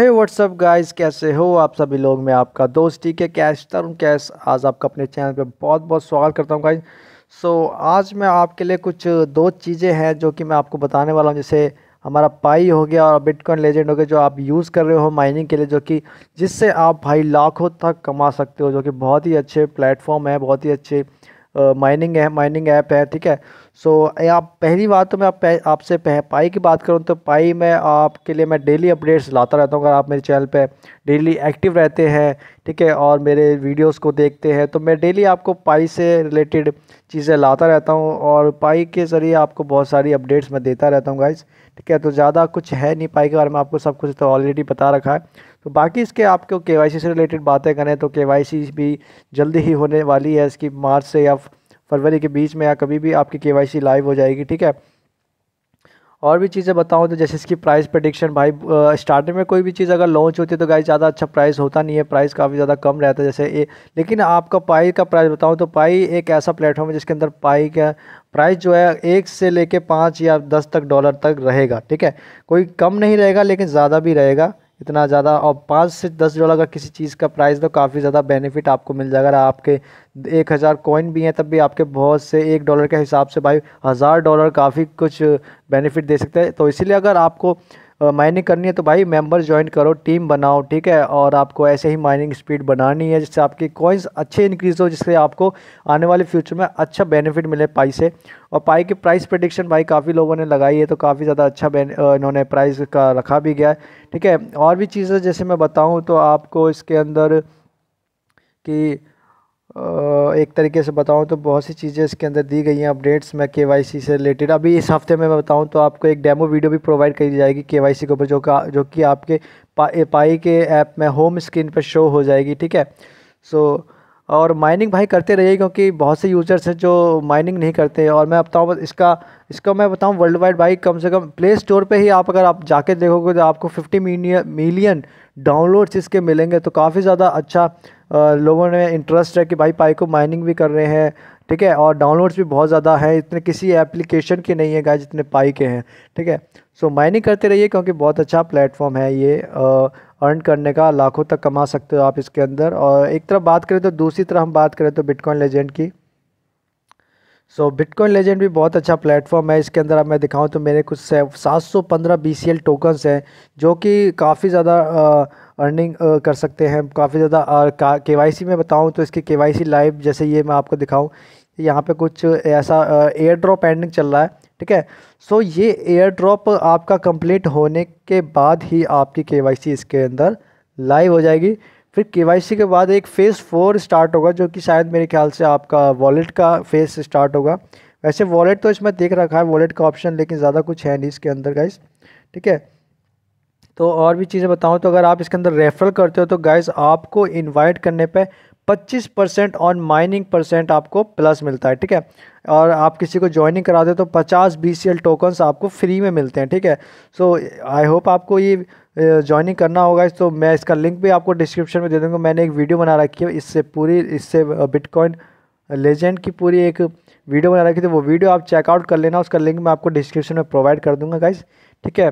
हे WhatsApp guys कैसे हो आप सभी लोग मैं आपका दोस्त ठीक है कैश तरुण कैश आज आपका अपने चैनल पे बहुत बहुत स्वागत करता हूँ गाइस सो so, आज मैं आपके लिए कुछ दो चीज़ें हैं जो कि मैं आपको बताने वाला हूँ जैसे हमारा पाई हो गया और बिटकॉइन लेजेंड हो गया जो आप यूज़ कर रहे हो माइनिंग के लिए जो कि जिससे आप भाई लाखों तक कमा सकते हो जो कि बहुत ही अच्छे प्लेटफॉर्म है बहुत ही अच्छे माइनिंग है माइनिंग ऐप है ठीक है सो आप पहली बात तो मैं आप पह पाई की बात करूँ तो पाई में आपके लिए मैं डेली अपडेट्स लाता रहता हूँ अगर आप मेरे चैनल पर डेली एक्टिव रहते हैं ठीक है और मेरे वीडियोज़ को देखते हैं तो मैं डेली आपको पाई से रिलेटेड चीज़ें लाता रहता हूँ और पाई के ज़रिए आपको बहुत सारी अपडेट्स मैं देता रहता हूँ गाइज ठीक है तो ज़्यादा कुछ है नहीं पाई के बारे में आपको सब कुछ तो ऑलरेडी बता रखा है तो बाकी इसके आपको के से रिलेटेड बातें करें तो के भी जल्दी ही होने वाली है इसकी मार्च से या फरवरी के बीच में या कभी भी आपकी के लाइव हो जाएगी ठीक है और भी चीज़ें बताऊं तो जैसे इसकी प्राइस प्रडिक्शन भाई स्टार्टिंग में कोई भी चीज़ अगर लॉन्च होती है तो गाइस ज़्यादा अच्छा प्राइस होता नहीं है प्राइस काफ़ी ज़्यादा कम रहता है जैसे ए, लेकिन आपका पाई का प्राइस बताऊं तो पाई एक ऐसा प्लेटफॉर्म है जिसके अंदर पाई का प्राइस जो है एक से लेके पाँच या दस तक डॉलर तक रहेगा ठीक है कोई कम नहीं रहेगा लेकिन ज़्यादा भी रहेगा इतना ज़्यादा और पाँच से दस डॉलर का किसी चीज़ का प्राइस तो काफ़ी ज़्यादा बेनिफिट आपको मिल जाएगा अगर आपके एक हज़ार कॉइन भी हैं तब भी आपके बहुत से एक डॉलर के हिसाब से भाई हज़ार डॉलर काफ़ी कुछ बेनिफिट दे सकते हैं तो इसीलिए अगर आपको माइनिंग करनी है तो भाई मेंबर ज्वाइन करो टीम बनाओ ठीक है और आपको ऐसे ही माइनिंग स्पीड बनानी है जिससे आपकी कॉइन्स अच्छे इंक्रीज़ हो जिससे आपको आने वाले फ्यूचर में अच्छा बेनिफिट मिले पाई से और पाई की प्राइस प्रडिक्शन भाई काफ़ी लोगों ने लगाई है तो काफ़ी ज़्यादा अच्छा इन्होंने प्राइस का रखा भी गया है ठीक है और भी चीज़ें जैसे मैं बताऊँ तो आपको इसके अंदर कि एक तरीके से बताऊं तो बहुत सी चीज़ें इसके अंदर दी गई हैं अपडेट्स में केवाईसी से रिलेटेड अभी इस हफ्ते में मैं बताऊं तो आपको एक डेमो वीडियो भी प्रोवाइड करी जाएगी केवाईसी के ऊपर जो का जो कि आपके पा, पाई के ऐप में होम स्क्रीन पर शो हो जाएगी ठीक है सो so, और माइनिंग भाई करते रहिए क्योंकि बहुत से यूज़र्स हैं जो माइनिंग नहीं करते और मैं बताऊँ इसका इसका मैं बताऊँ वर्ल्ड वाइड भाई कम से कम प्ले स्टोर पर ही आप अगर आप जाके देखोगे तो आपको फिफ्टी मिलियन डाउनलोड्स इसके मिलेंगे तो काफ़ी ज़्यादा अच्छा लोगों ने इंटरेस्ट है कि भाई पाई को माइनिंग भी कर रहे हैं ठीक है और डाउनलोड्स भी बहुत ज़्यादा हैं इतने किसी एप्लीकेशन के नहीं है गाय जितने पाई के हैं ठीक है सो माइनिंग करते रहिए क्योंकि बहुत अच्छा प्लेटफॉर्म है ये अर्न करने का लाखों तक कमा सकते हो आप इसके अंदर और एक तरफ बात करें तो दूसरी तरफ हम बात करें तो बिटकॉइन लेजेंड की सो बिटकॉइन लेजेंड भी बहुत अच्छा प्लेटफॉर्म है इसके अंदर अब मैं दिखाऊं तो मेरे कुछ सात सौ पंद्रह बी सी एल टोकन्स हैं जो कि काफ़ी ज़्यादा अर्निंग कर सकते हैं काफ़ी ज़्यादा के वाई सी में बताऊँ तो इसकी के वाई सी लाइव जैसे ये मैं आपको दिखाऊँ यहाँ पे कुछ ऐसा एयर ड्रॉप एंडिंग चल रहा है ठीक है सो ये एयर ड्रॉप आपका कंप्लीट होने के बाद ही आपकी के इसके अंदर लाइव हो जाएगी फिर के के बाद एक फ़ेज़ फोर स्टार्ट होगा जो कि शायद मेरे ख्याल से आपका वॉलेट का फेस स्टार्ट होगा वैसे वॉलेट तो इसमें देख रखा है वॉलेट का ऑप्शन लेकिन ज़्यादा कुछ है नहीं इसके अंदर गाइस ठीक है तो और भी चीज़ें बताऊँ तो अगर आप इसके अंदर रेफ़र करते हो तो गाइस आपको इनवाइट करने पे पच्चीस परसेंट ऑन माइनिंग परसेंट आपको प्लस मिलता है ठीक है और आप किसी को ज्वाइनिंग करा दे तो पचास बी सी टोकन्स आपको फ्री में मिलते हैं ठीक है सो आई होप आपको ये ज्वाइनिंग करना होगा तो मैं इसका लिंक भी आपको डिस्क्रिप्शन में दे दूँगा मैंने एक वीडियो बना रखी है इससे पूरी इससे बिटकॉइन लेजेंड की पूरी एक वीडियो बना रखी थी तो वो वीडियो आप चेकआउट कर लेना उसका लिंक मैं आपको डिस्क्रिप्शन में प्रोवाइड कर दूंगा गाइज ठीक है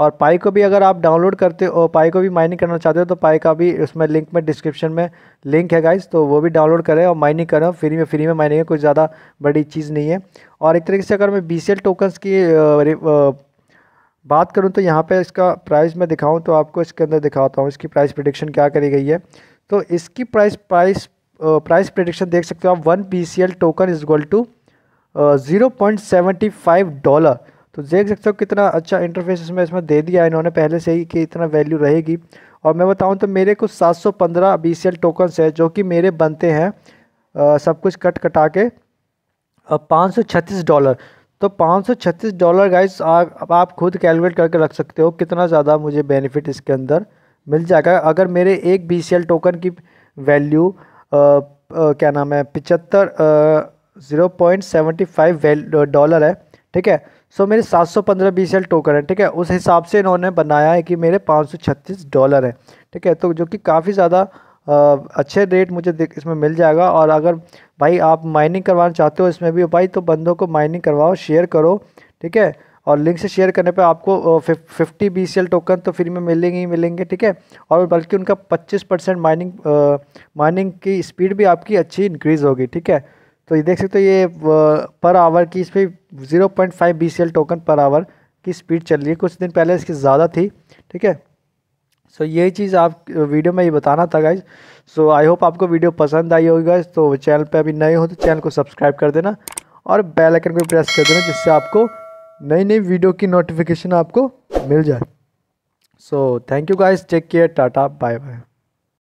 और पाई को भी अगर आप डाउनलोड करते हो पाई को भी माइनिंग करना चाहते हो तो पाई का भी उसमें लिंक में डिस्क्रिप्शन में लिंक है गाइस तो वो भी डाउनलोड करें और माइनिंग करें फ्री में फ्री में माइनिंग है कोई ज़्यादा बड़ी चीज़ नहीं है और एक तरीके से अगर मैं बी सी टोकन्स की बात करूँ तो यहाँ पर इसका प्राइस मैं दिखाऊँ तो आपको इसके अंदर दिखाता हूँ इसकी प्राइस प्रडिक्शन क्या करी गई है तो इसकी प्राइस प्राइस प्राइस प्रडिक्शन देख सकते हो आप one B C token is equal to zero point seventy five dollar तो देख सकते हो कितना अच्छा इंटरफेस इसमें इसमें दे दिया है इन्होंने पहले से ही कि इतना वैल्यू रहेगी और मैं बताऊं तो मेरे कुछ 715 सौ पंद्रह बी टोकन्स है जो कि मेरे बनते हैं आ, सब कुछ कट कटा के पाँच डॉलर तो 536 डॉलर गाइस अब आप खुद कैलकुलेट करके रख सकते हो कितना ज़्यादा मुझे बेनिफिट इसके अंदर मिल जाएगा अगर मेरे एक बी टोकन की वैल्यू आ, आ, क्या नाम है पिचत्तर zero point seventy five dollar है ठीक है सो मेरे 715 बीसीएल टोकन है ठीक है उस हिसाब से इन्होंने बनाया है कि मेरे 536 डॉलर है ठीक है तो जो कि काफ़ी ज़्यादा अच्छे रेट मुझे इसमें मिल जाएगा और अगर भाई आप माइनिंग करवाना चाहते हो इसमें भी भाई तो बंदों को माइनिंग करवाओ शेयर करो ठीक है और लिंक से शेयर करने पे आपको फिफ्टी बी टोकन तो फ्री में मिलेंगे ही मिलेंगे ठीक है और बल्कि उनका 25 परसेंट माइनिंग माइनिंग की स्पीड भी आपकी अच्छी इंक्रीज़ होगी ठीक है तो ये देख सकते हो ये पर आवर की इस पर zero point five B C L token per hour की स्पीड चल रही है कुछ दिन पहले इसकी ज़्यादा थी ठीक है सो so, यही चीज़ आप वीडियो में ये बताना था गाइज सो आई होप आपको वीडियो पसंद आई होगी गाइज तो चैनल पे अभी नए हो तो चैनल को सब्सक्राइब कर देना और बेल आइकन को प्रेस कर देना जिससे आपको नई नई वीडियो की नोटिफिकेशन आपको मिल जाए so thank you guys take care tata bye bye